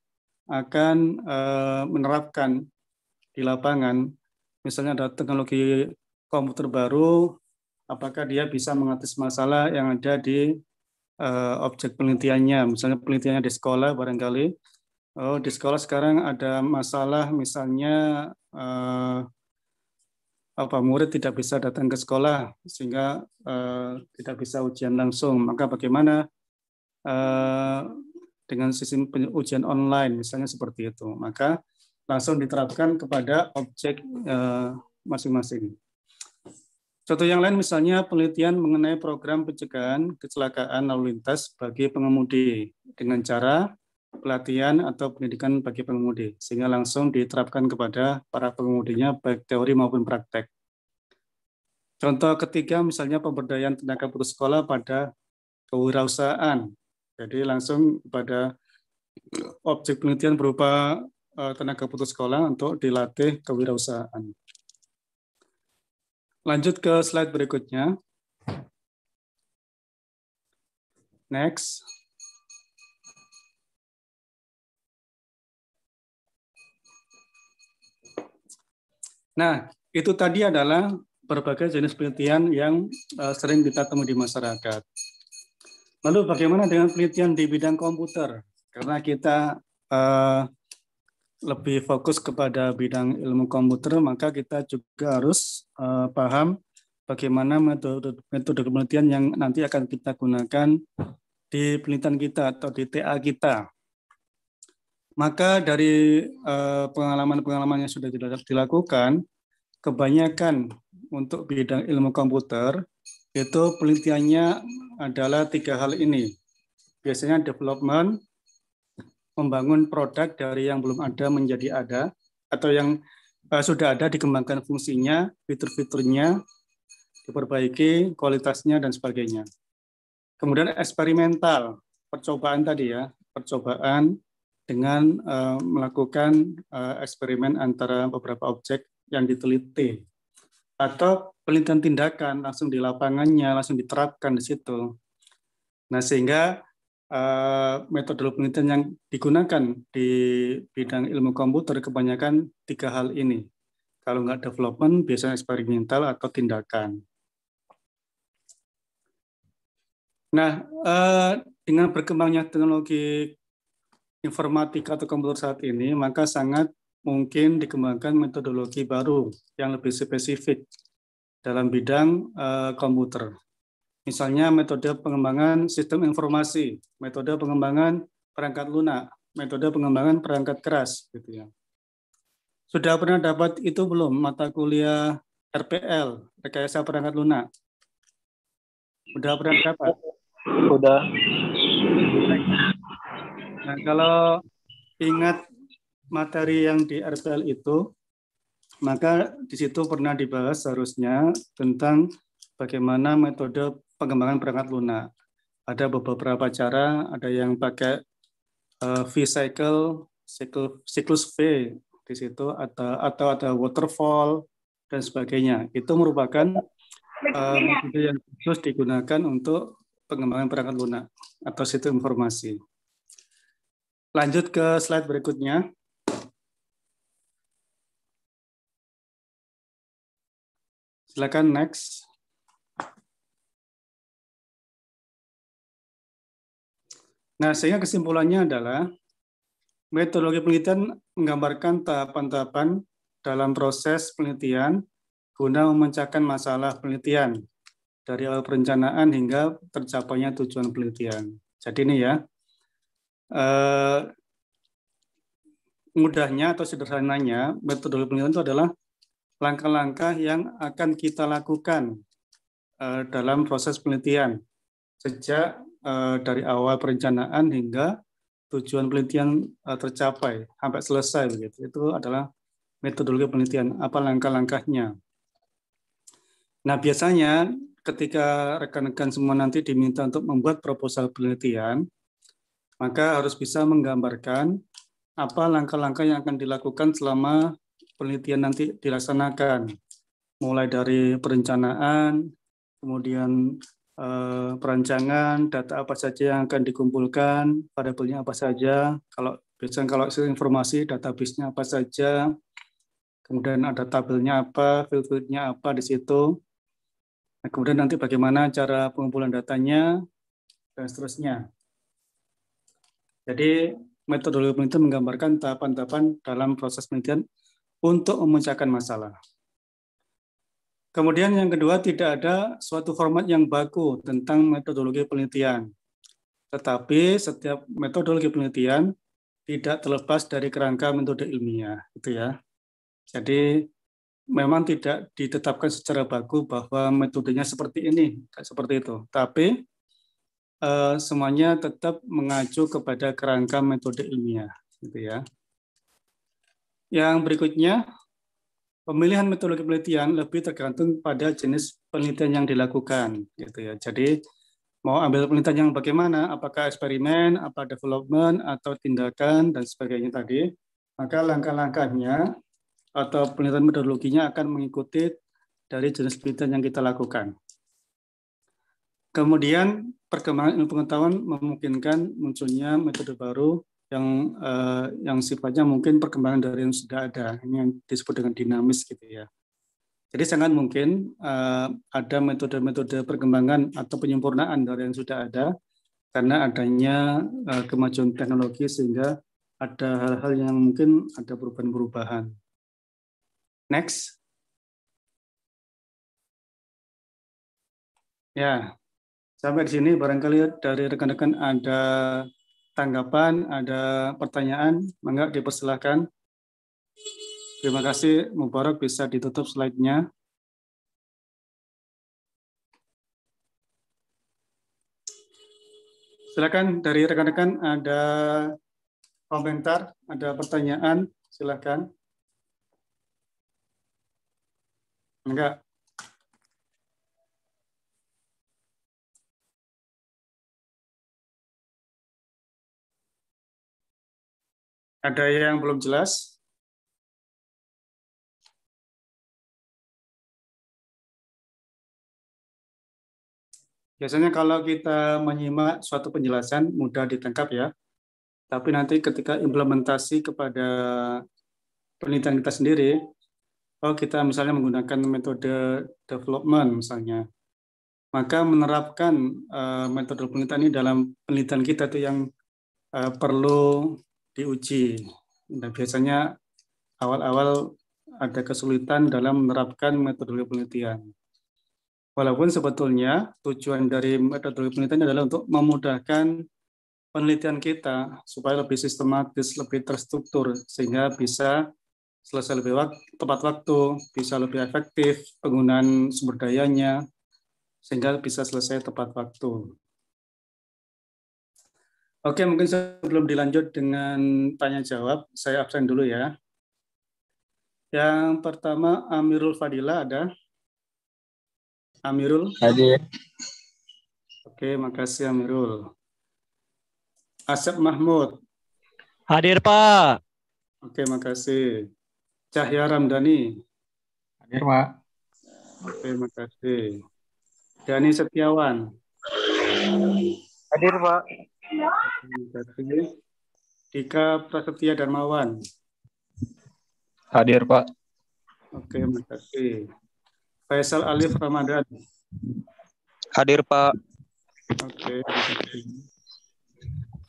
akan uh, menerapkan di lapangan, misalnya ada teknologi komputer baru, apakah dia bisa mengatasi masalah yang ada di uh, objek penelitiannya, misalnya penelitiannya di sekolah barangkali. Oh, di sekolah sekarang ada masalah misalnya uh, apa murid tidak bisa datang ke sekolah sehingga uh, tidak bisa ujian langsung. Maka bagaimana Uh, dengan sistem ujian online misalnya seperti itu maka langsung diterapkan kepada objek eh, masing-masing. Contoh yang lain misalnya penelitian mengenai program pencegahan kecelakaan lalu lintas bagi pengemudi dengan cara pelatihan atau pendidikan bagi pengemudi sehingga langsung diterapkan kepada para pengemudinya baik teori maupun praktek. Contoh ketiga misalnya pemberdayaan tenaga sekolah pada kewirausahaan jadi langsung pada objek penelitian berupa eh, tenaga putus sekolah untuk dilatih kewirausahaan. Lanjut ke slide berikutnya. Next. Nah, itu tadi adalah berbagai jenis penelitian yang eh, sering kita temui di masyarakat. Lalu bagaimana dengan penelitian di bidang komputer? Karena kita uh, lebih fokus kepada bidang ilmu komputer, maka kita juga harus uh, paham bagaimana metode, metode penelitian yang nanti akan kita gunakan di penelitian kita atau di TA kita. Maka dari eh, pengalaman-pengalaman uh, yang sudah dilakukan, kebanyakan untuk bidang ilmu komputer itu penelitiannya adalah tiga hal ini. Biasanya development, membangun produk dari yang belum ada menjadi ada, atau yang eh, sudah ada dikembangkan fungsinya, fitur-fiturnya, diperbaiki kualitasnya, dan sebagainya. Kemudian eksperimental, percobaan tadi ya, percobaan dengan eh, melakukan eh, eksperimen antara beberapa objek yang diteliti. Atau pelintan tindakan langsung di lapangannya, langsung diterapkan di situ. Nah, sehingga uh, metode penelitian yang digunakan di bidang ilmu komputer kebanyakan tiga hal ini. Kalau nggak development, biasanya eksperimental atau tindakan. Nah, eh, dengan berkembangnya teknologi informatika atau komputer saat ini, maka sangat mungkin dikembangkan metodologi baru yang lebih spesifik dalam bidang uh, komputer. Misalnya metode pengembangan sistem informasi, metode pengembangan perangkat lunak, metode pengembangan perangkat keras gitu ya. Sudah pernah dapat itu belum mata kuliah RPL, rekayasa perangkat lunak? Sudah pernah dapat? Sudah. Nah, kalau ingat materi yang di RPL itu maka di situ pernah dibahas seharusnya tentang bagaimana metode pengembangan perangkat lunak. Ada beberapa cara, ada yang pakai uh, V-cycle, siklus siklus V di situ, atau, atau ada waterfall, dan sebagainya. Itu merupakan uh, metode yang khusus digunakan untuk pengembangan perangkat lunak atau situ informasi. Lanjut ke slide berikutnya. Silakan next. Nah, sehingga kesimpulannya adalah metodologi penelitian menggambarkan tahapan-tahapan dalam proses penelitian guna memecahkan masalah penelitian dari awal perencanaan hingga tercapainya tujuan penelitian. Jadi ini ya, eh, mudahnya atau sederhananya metodologi penelitian itu adalah langkah-langkah yang akan kita lakukan uh, dalam proses penelitian sejak uh, dari awal perencanaan hingga tujuan penelitian uh, tercapai sampai selesai begitu. Itu adalah metodologi penelitian, apa langkah-langkahnya. Nah, biasanya ketika rekan-rekan semua nanti diminta untuk membuat proposal penelitian, maka harus bisa menggambarkan apa langkah-langkah yang akan dilakukan selama penelitian nanti dilaksanakan, mulai dari perencanaan, kemudian eh, perancangan, data apa saja yang akan dikumpulkan, variabelnya apa saja, kalau biasanya kalau informasi database-nya apa saja, kemudian ada tabelnya apa, field-fieldnya apa di situ, nah, kemudian nanti bagaimana cara pengumpulan datanya, dan seterusnya. Jadi metodologi penelitian menggambarkan tahapan-tahapan dalam proses penelitian untuk memecahkan masalah. Kemudian yang kedua, tidak ada suatu format yang baku tentang metodologi penelitian. Tetapi setiap metodologi penelitian tidak terlepas dari kerangka metode ilmiah, gitu ya. Jadi memang tidak ditetapkan secara baku bahwa metodenya seperti ini, seperti itu. Tapi eh, semuanya tetap mengacu kepada kerangka metode ilmiah, gitu ya. Yang berikutnya, pemilihan metodologi penelitian lebih tergantung pada jenis penelitian yang dilakukan, gitu ya. Jadi mau ambil penelitian yang bagaimana, apakah eksperimen, apa development, atau tindakan, dan sebagainya tadi, maka langkah-langkahnya atau penelitian metodologinya akan mengikuti dari jenis penelitian yang kita lakukan. Kemudian perkembangan ilmu pengetahuan memungkinkan munculnya metode baru yang uh, yang sifatnya mungkin perkembangan dari yang sudah ada ini yang disebut dengan dinamis gitu ya. Jadi sangat mungkin uh, ada metode-metode perkembangan atau penyempurnaan dari yang sudah ada karena adanya uh, kemajuan teknologi sehingga ada hal-hal yang mungkin ada perubahan-perubahan. Next. Ya, sampai di sini barangkali dari rekan-rekan ada tanggapan, ada pertanyaan, enggak, dipersilahkan. Terima kasih, Mubarak bisa ditutup slide-nya. Silakan dari rekan-rekan ada komentar, ada pertanyaan, silakan. Enggak. Ada yang belum jelas? Biasanya kalau kita menyimak suatu penjelasan mudah ditangkap ya. Tapi nanti ketika implementasi kepada penelitian kita sendiri, oh kita misalnya menggunakan metode development misalnya, maka menerapkan uh, metode penelitian ini dalam penelitian kita itu yang uh, perlu diuji. Nah, biasanya awal-awal ada kesulitan dalam menerapkan metodologi penelitian. Walaupun sebetulnya tujuan dari metodologi penelitian adalah untuk memudahkan penelitian kita supaya lebih sistematis, lebih terstruktur, sehingga bisa selesai lebih wak tepat waktu, bisa lebih efektif penggunaan sumber dayanya, sehingga bisa selesai tepat waktu. Oke, mungkin sebelum dilanjut dengan tanya jawab, saya absen dulu ya. Yang pertama Amirul Fadila ada? Amirul? Hadir. Oke, makasih Amirul. Asep Mahmud. Hadir, Pak. Oke, makasih. Cahya Ramdhani. Hadir, Pak. Oke, makasih. Dani Setiawan. Hadir, Pak. Dika Prasetya Darmawan. Hadir, Pak. Oke, terima kasih. Faisal Alif Ramadan. Hadir, Pak. Oke, makasih.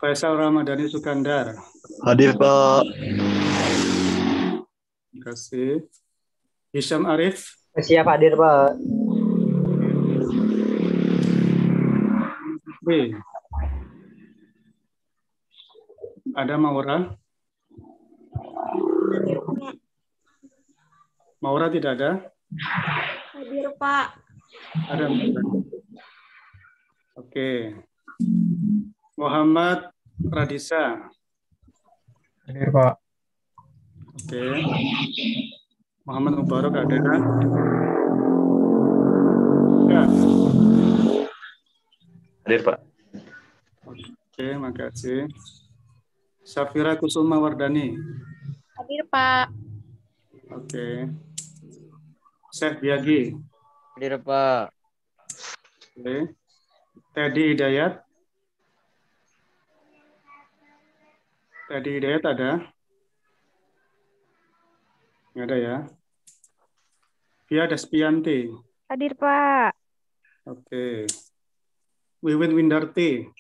Faisal Ramadhani Sukandar. Hadir, Pak. Terima kasih. Hisham Arif. Siap hadir, Pak. Oke. Ada Maura? Maura tidak ada? Hadir, Pak. Ada. Oke. Muhammad Radisa. Hadir, Pak. Oke. Muhammad Mubarak ada? Ya. Hadir, Pak. Oke, makasih. Safira Kusuma Wardani. Hadir, Pak. Oke. Okay. Syekh Biagi. Hadir, Pak. Oke. Okay. Teddy Hidayat. Teddy Hidayat ada? Nggak ada ya. Via Despianti. Hadir, Pak. Oke. Okay. Wiwin Windarti.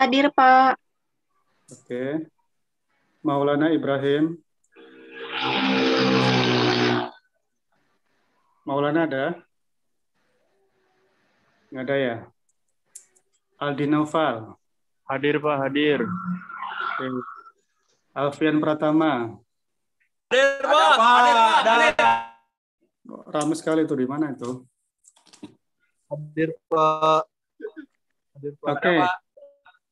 Hadir, Pak. Oke. Maulana Ibrahim. Maulana ada? Nggak ada ya? Aldi Noval, Hadir Pak, hadir. Oke. Alfian Pratama. Hadir Pak, hadir Pak, Ramai sekali itu di mana itu? Hadir Pak. Hadir Pak. Oke.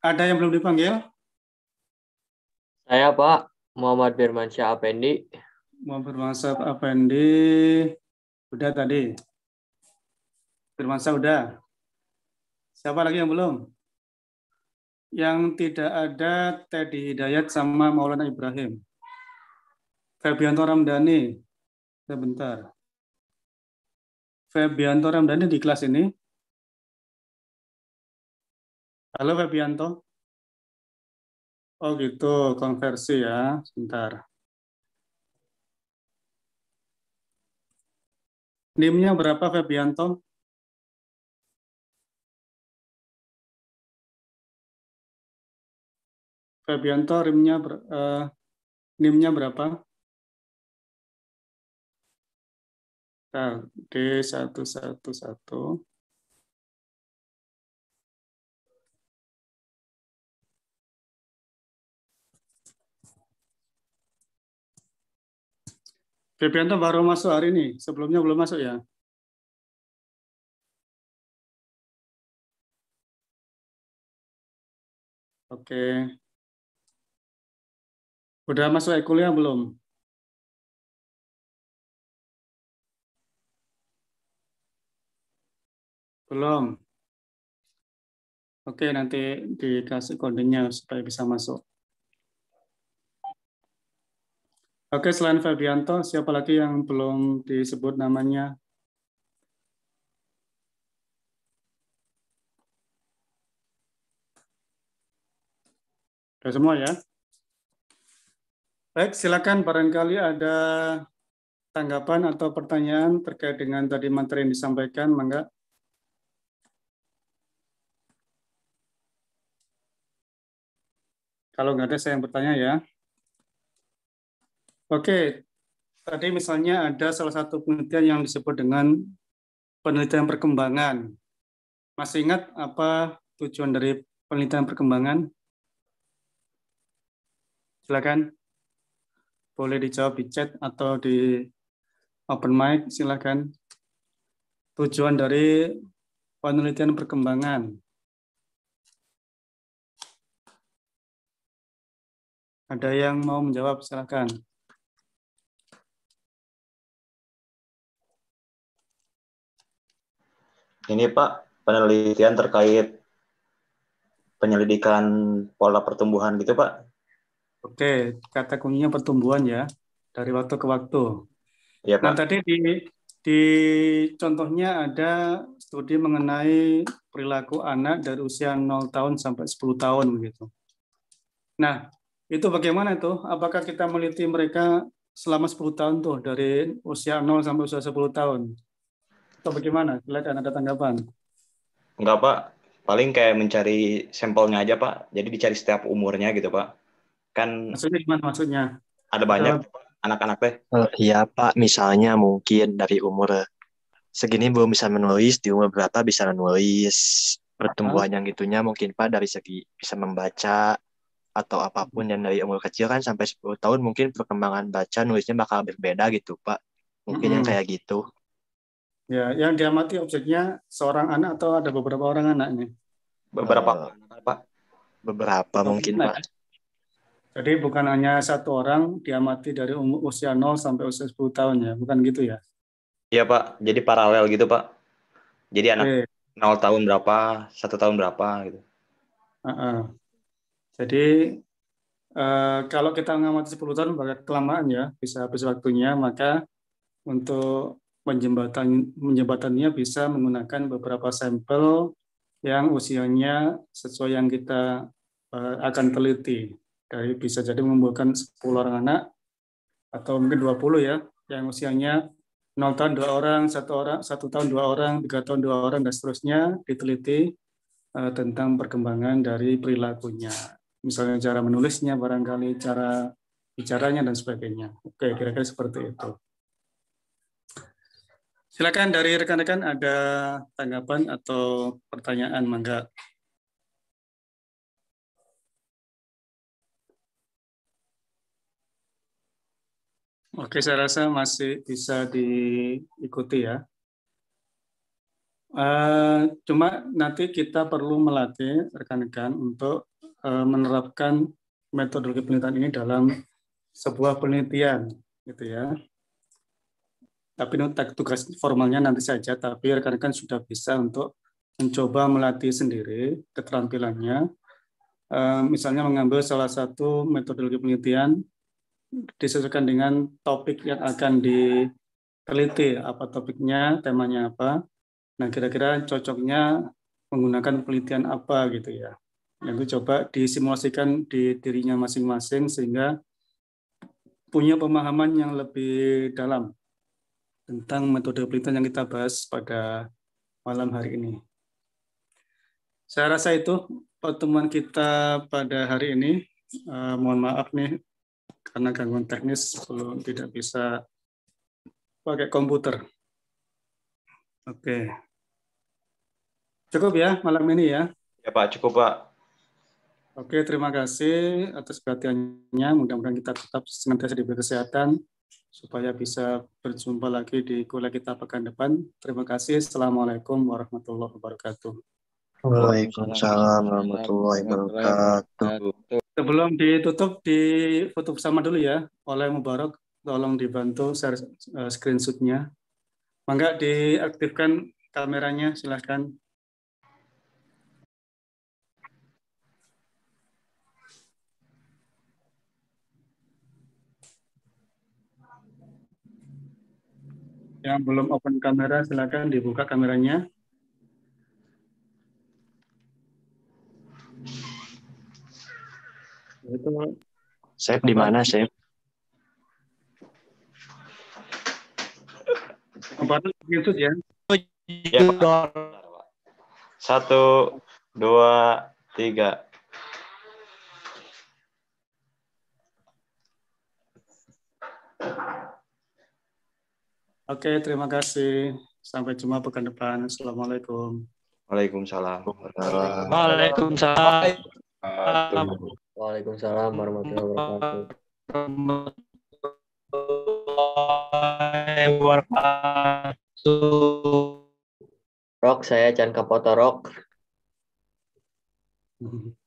Ada yang belum dipanggil? Saya Pak Muhammad Firmansyah Apendi. Muhammad Firmansyah Apendi. Udah tadi. Firmansyah udah. Siapa lagi yang belum? Yang tidak ada Teddy Hidayat sama Maulana Ibrahim. Febianto Ramdhani. Sebentar. Febianto Ramdhani di kelas ini. Halo Febianto. Oh gitu, konversi ya. Sebentar. NIM-nya berapa Febianto? Febianto rimnya ber, uh, eh, nim berapa? Nah, D111. Febrianto baru masuk hari ini, sebelumnya belum masuk ya? Oke. Udah masuk eh, kuliah belum? Belum. Oke, nanti dikasih kodenya supaya bisa masuk. Oke, selain Febrianto, siapa lagi yang belum disebut namanya? Sudah semua ya? Baik, silakan barangkali ada tanggapan atau pertanyaan terkait dengan tadi materi yang disampaikan, Mangga. Kalau nggak ada, saya yang bertanya ya. Oke, tadi misalnya ada salah satu penelitian yang disebut dengan penelitian perkembangan. Masih ingat apa tujuan dari penelitian perkembangan? Silakan. Boleh dijawab di chat atau di open mic, silakan. Tujuan dari penelitian perkembangan. Ada yang mau menjawab, silakan. ini Pak penelitian terkait penyelidikan pola pertumbuhan gitu Pak. Oke, kata kuncinya pertumbuhan ya dari waktu ke waktu. Ya, Pak. Nah tadi di di contohnya ada studi mengenai perilaku anak dari usia 0 tahun sampai 10 tahun begitu. Nah, itu bagaimana tuh? Apakah kita meliti mereka selama 10 tahun tuh dari usia 0 sampai usia 10 tahun? atau bagaimana? Silakan ada tanggapan. Enggak, Pak. Paling kayak mencari sampelnya aja, Pak. Jadi dicari setiap umurnya gitu, Pak. Kan Maksudnya gimana maksudnya? Ada banyak anak-anak teh. Uh, iya, Pak. Misalnya mungkin dari umur segini belum bisa menulis, di umur berapa bisa menulis. Pertumbuhan yang gitunya mungkin Pak dari segi bisa membaca atau apapun yang dari umur kecil kan sampai 10 tahun mungkin perkembangan baca nulisnya bakal berbeda gitu, Pak. Mungkin -hmm. yang kayak gitu. Ya, yang diamati objeknya seorang anak atau ada beberapa orang anak nih? Beberapa, uh, Pak. Beberapa mungkin, Pak. Jadi bukan hanya satu orang diamati dari usia 0 sampai usia 10 tahun ya, bukan gitu ya? Iya, Pak. Jadi paralel gitu, Pak. Jadi anak nol 0 tahun berapa, satu tahun berapa gitu. Uh -uh. Jadi uh, kalau kita mengamati 10 tahun, bakal kelamaan ya, bisa habis waktunya, maka untuk menjembatan, menjembatannya bisa menggunakan beberapa sampel yang usianya sesuai yang kita eh, akan teliti. Dari bisa jadi mengumpulkan 10 orang anak atau mungkin 20 ya yang usianya 0 tahun dua orang, satu orang, satu tahun dua orang, tiga tahun dua orang dan seterusnya diteliti eh, tentang perkembangan dari perilakunya. Misalnya cara menulisnya barangkali, cara bicaranya dan sebagainya. Oke, kira-kira seperti itu. Silakan dari rekan-rekan ada tanggapan atau pertanyaan, mangga. Oke, saya rasa masih bisa diikuti ya. Eh, cuma nanti kita perlu melatih rekan-rekan untuk eh, menerapkan metodologi penelitian ini dalam sebuah penelitian, gitu ya tapi untuk tugas formalnya nanti saja tapi rekan-rekan sudah bisa untuk mencoba melatih sendiri keterampilannya eh, misalnya mengambil salah satu metodologi penelitian disesuaikan dengan topik yang akan diteliti apa topiknya temanya apa nah kira-kira cocoknya menggunakan penelitian apa gitu ya itu coba disimulasikan di dirinya masing-masing sehingga punya pemahaman yang lebih dalam tentang metode penelitian yang kita bahas pada malam hari ini. Saya rasa itu pertemuan kita pada hari ini. Uh, mohon maaf nih karena gangguan teknis belum tidak bisa pakai komputer. Oke. Cukup ya malam ini ya. Ya Pak, cukup Pak. Oke, terima kasih atas perhatiannya. Mudah-mudahan kita tetap senantiasa diberi kesehatan supaya bisa berjumpa lagi di kuliah kita pekan depan. Terima kasih. Assalamualaikum warahmatullahi wabarakatuh. Waalaikumsalam warahmatullahi wabarakatuh. Sebelum ditutup, di difoto bersama dulu ya oleh Mubarak. Tolong dibantu share eh, screenshotnya. Mangga diaktifkan kameranya, silahkan. Yang belum open kamera silakan dibuka kameranya. Itu Sep di mana, Sep? YouTube ya. ya Satu, dua, tiga. Thank you. Oke, terima kasih. Sampai jumpa pekan depan. Assalamualaikum. Waalaikumsalam. Waalaikumsalam. Waalaikumsalam warahmatullahi wabarakatuh. Warahmatullahi wabarakatuh. Rok, saya Chan Kapoto Rok. [LAUGHS]